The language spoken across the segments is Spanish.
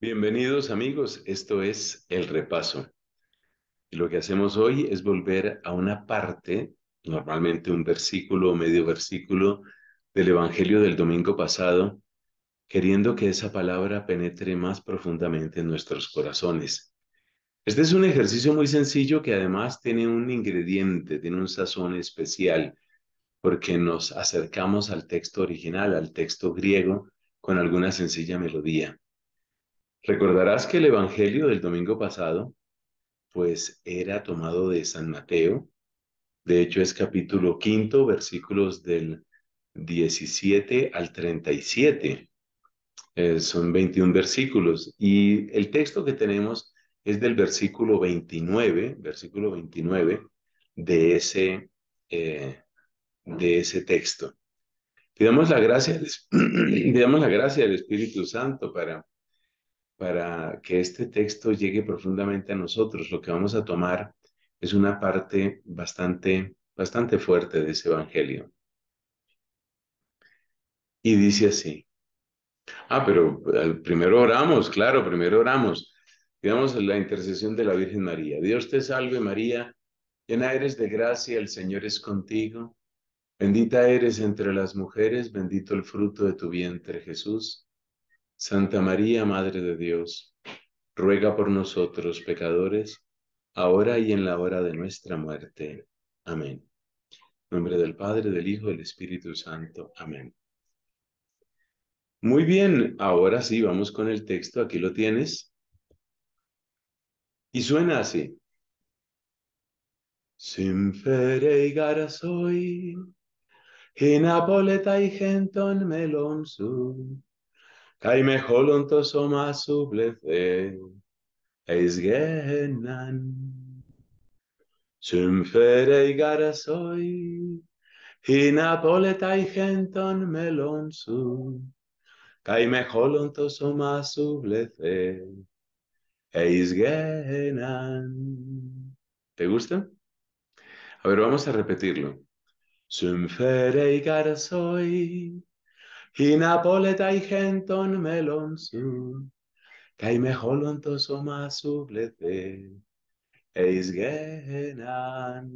Bienvenidos amigos, esto es El Repaso. Lo que hacemos hoy es volver a una parte, normalmente un versículo o medio versículo del Evangelio del domingo pasado, queriendo que esa palabra penetre más profundamente en nuestros corazones. Este es un ejercicio muy sencillo que además tiene un ingrediente, tiene un sazón especial, porque nos acercamos al texto original, al texto griego, con alguna sencilla melodía. Recordarás que el Evangelio del domingo pasado, pues era tomado de San Mateo. De hecho, es capítulo quinto, versículos del 17 al 37. Eh, son 21 versículos. Y el texto que tenemos es del versículo 29, versículo 29 de ese, eh, de ese texto. damos la, gracia, damos la gracia del Espíritu Santo para para que este texto llegue profundamente a nosotros, lo que vamos a tomar es una parte bastante, bastante fuerte de ese Evangelio. Y dice así. Ah, pero eh, primero oramos, claro, primero oramos. Digamos la intercesión de la Virgen María. Dios te salve María, llena eres de gracia, el Señor es contigo. Bendita eres entre las mujeres, bendito el fruto de tu vientre Jesús. Santa María, Madre de Dios, ruega por nosotros pecadores, ahora y en la hora de nuestra muerte. Amén. En nombre del Padre, del Hijo, del Espíritu Santo. Amén. Muy bien, ahora sí, vamos con el texto, aquí lo tienes. Y suena así. Sin fere y gara y y genton melonsu. kai me holonto soma sublethe eis genan sum fere in hi napoletai genton melon su kai me holonto soma sublethe eis genan te gusta a ver vamos a repetirlo sum fere igarasoi in apoletai genton melon su, cae me holontos oma sublete, eis genan.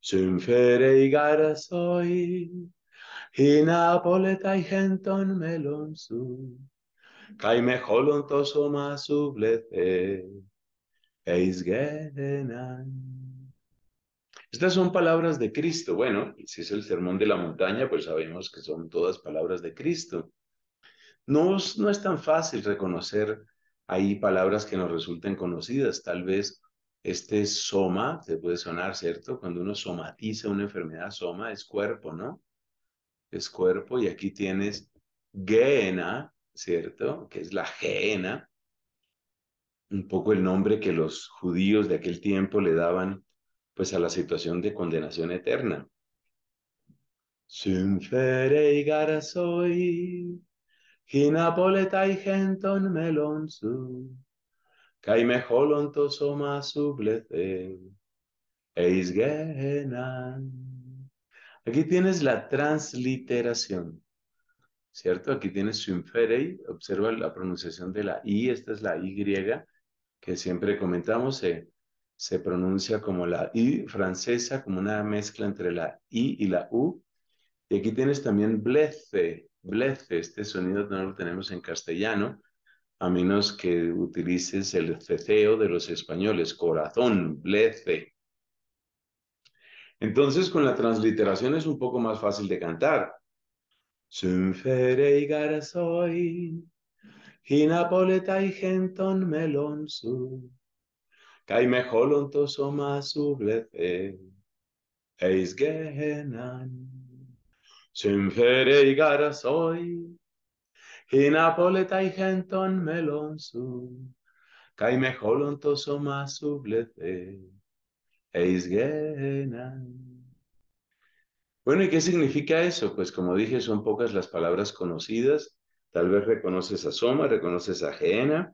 Sum fere igarasoi, in apoletai genton melon su, cae me holontos oma sublete, su, cae eis genan. Estas son palabras de Cristo. Bueno, si es el sermón de la montaña, pues sabemos que son todas palabras de Cristo. No, no es tan fácil reconocer ahí palabras que nos resulten conocidas. Tal vez este soma, se puede sonar, ¿cierto? Cuando uno somatiza una enfermedad, soma es cuerpo, ¿no? Es cuerpo y aquí tienes gena, ¿cierto? Que es la gena. Un poco el nombre que los judíos de aquel tiempo le daban pues a la situación de condenación eterna. Sin Aquí tienes la transliteración, ¿cierto? Aquí tienes sin observa la pronunciación de la I, esta es la Y que siempre comentamos, eh, se pronuncia como la I francesa, como una mezcla entre la I y la U. Y aquí tienes también blece, blece, este sonido no lo tenemos en castellano, a menos que utilices el ceceo de los españoles, corazón, blece. Entonces, con la transliteración es un poco más fácil de cantar. y melonsu. Caime holonto soma sublece, eis Sin soy. y napoleta y genton melonsu. Caime holonto soma sublece, eis Bueno, ¿y qué significa eso? Pues como dije, son pocas las palabras conocidas. Tal vez reconoces a Soma, reconoces a Gena.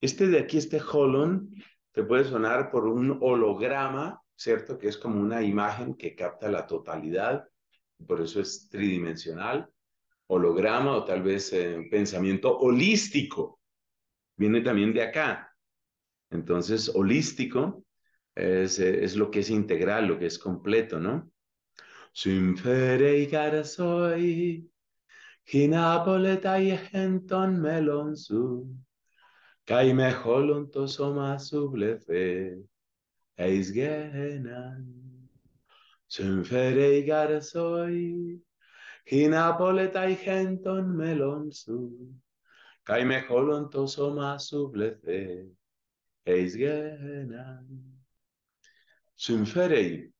Este de aquí, este Holon, te puede sonar por un holograma, ¿cierto? Que es como una imagen que capta la totalidad, por eso es tridimensional, holograma o tal vez eh, pensamiento holístico, viene también de acá. Entonces, holístico es, lo que es integral, lo que es completo, ¿no? Sin fere y cara soy, Kaime holunto soma sublefe, eisgenan. garzoy, garzoi, hinapoletai genton melonsu. me holunto soma sublefe, eisgenan. Symferei.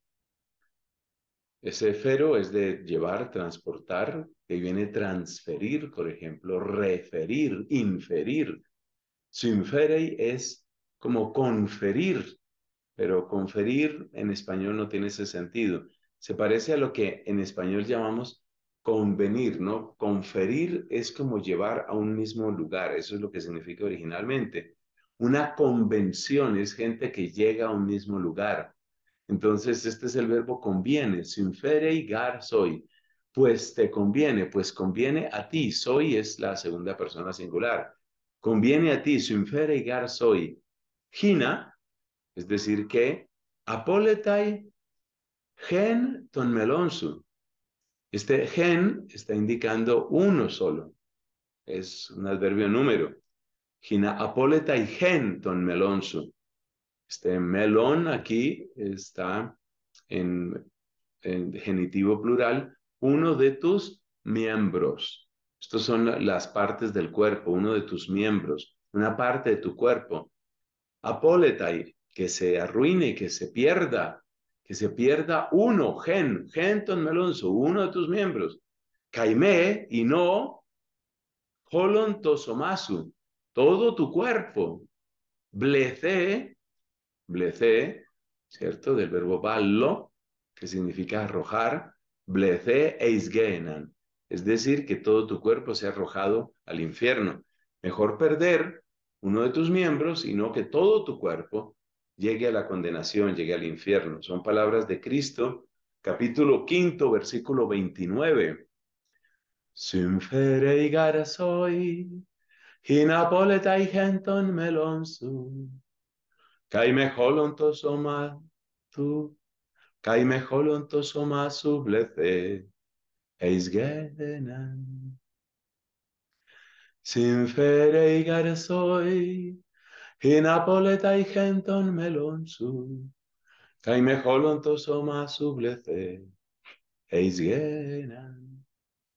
Ese fero es de llevar, transportar, y viene transferir, por ejemplo, referir, inferir Sinferei es como conferir, pero conferir en español no tiene ese sentido. Se parece a lo que en español llamamos convenir, ¿no? Conferir es como llevar a un mismo lugar, eso es lo que significa originalmente. Una convención es gente que llega a un mismo lugar. Entonces, este es el verbo conviene, y gar soy. Pues te conviene, pues conviene a ti, soy es la segunda persona singular conviene a ti, su y soy, gina, es decir, que apoletai gen ton melonsu. Este gen está indicando uno solo. Es un adverbio número. Gina apoletai gen ton melonsu. Este melón aquí está en genitivo plural, uno de tus miembros. Estas son las partes del cuerpo, uno de tus miembros, una parte de tu cuerpo. Apoletai, que se arruine, que se pierda, que se pierda uno, gen, genton melonso, uno de tus miembros. Caimé y no, holon tosomasu, todo tu cuerpo. Blece, blece, ¿cierto? Del verbo ballo, que significa arrojar. Blece eisgenan, es decir, que todo tu cuerpo se ha arrojado al infierno. Mejor perder uno de tus miembros y no que todo tu cuerpo llegue a la condenación, llegue al infierno. Son palabras de Cristo, capítulo quinto, versículo 29. Sin soy, napoleta y genton melonsu, caime o tu, caime o sin soy Sin Napoleta y genton melonsu, caimejolon soma sublece, gedenan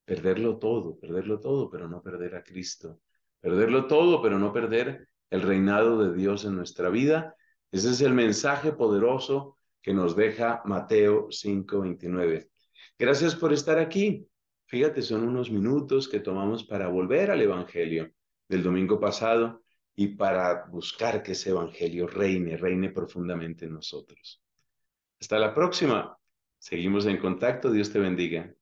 Perderlo todo, perderlo todo, pero no perder a Cristo. Perderlo todo, pero no perder el reinado de Dios en nuestra vida. Ese es el mensaje poderoso que nos deja Mateo 5:29. Gracias por estar aquí. Fíjate, son unos minutos que tomamos para volver al Evangelio del domingo pasado y para buscar que ese Evangelio reine, reine profundamente en nosotros. Hasta la próxima. Seguimos en contacto. Dios te bendiga.